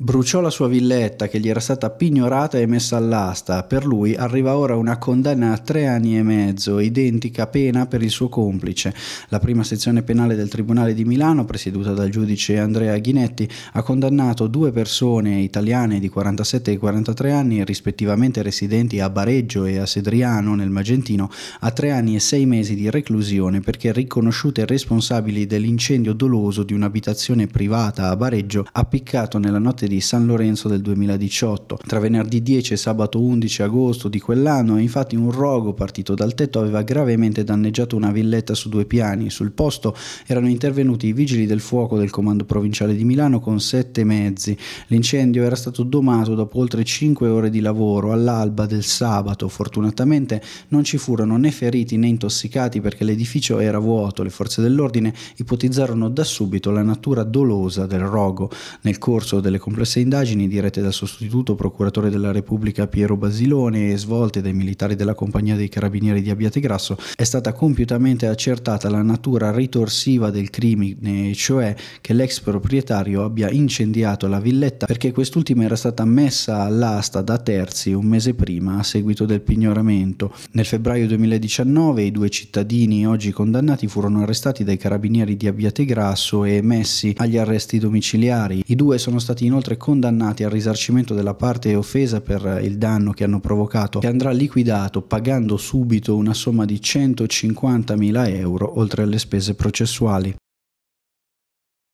Bruciò la sua villetta che gli era stata pignorata e messa all'asta. Per lui arriva ora una condanna a tre anni e mezzo, identica pena per il suo complice. La prima sezione penale del Tribunale di Milano, presieduta dal giudice Andrea Ghinetti, ha condannato due persone italiane di 47 e 43 anni, rispettivamente residenti a Bareggio e a Sedriano nel Magentino, a tre anni e sei mesi di reclusione perché riconosciute responsabili dell'incendio doloso di un'abitazione privata a Bareggio appiccato nella notte di San Lorenzo del 2018. Tra venerdì 10 e sabato 11 agosto di quell'anno, infatti, un rogo partito dal tetto aveva gravemente danneggiato una villetta su due piani. Sul posto erano intervenuti i vigili del fuoco del comando provinciale di Milano con sette mezzi. L'incendio era stato domato dopo oltre 5 ore di lavoro all'alba del sabato. Fortunatamente non ci furono né feriti né intossicati perché l'edificio era vuoto. Le forze dell'ordine ipotizzarono da subito la natura dolosa del rogo. Nel corso delle complicazioni complesse indagini dirette dal sostituto procuratore della Repubblica Piero Basilone e svolte dai militari della compagnia dei carabinieri di Abbiategrasso, è stata compiutamente accertata la natura ritorsiva del crimine, cioè che l'ex proprietario abbia incendiato la villetta perché quest'ultima era stata messa all'asta da terzi un mese prima a seguito del pignoramento. Nel febbraio 2019 i due cittadini oggi condannati furono arrestati dai carabinieri di Abbiategrasso e messi agli arresti domiciliari. I due sono stati inoltre inoltre condannati al risarcimento della parte offesa per il danno che hanno provocato, che andrà liquidato pagando subito una somma di 150.000 euro oltre alle spese processuali.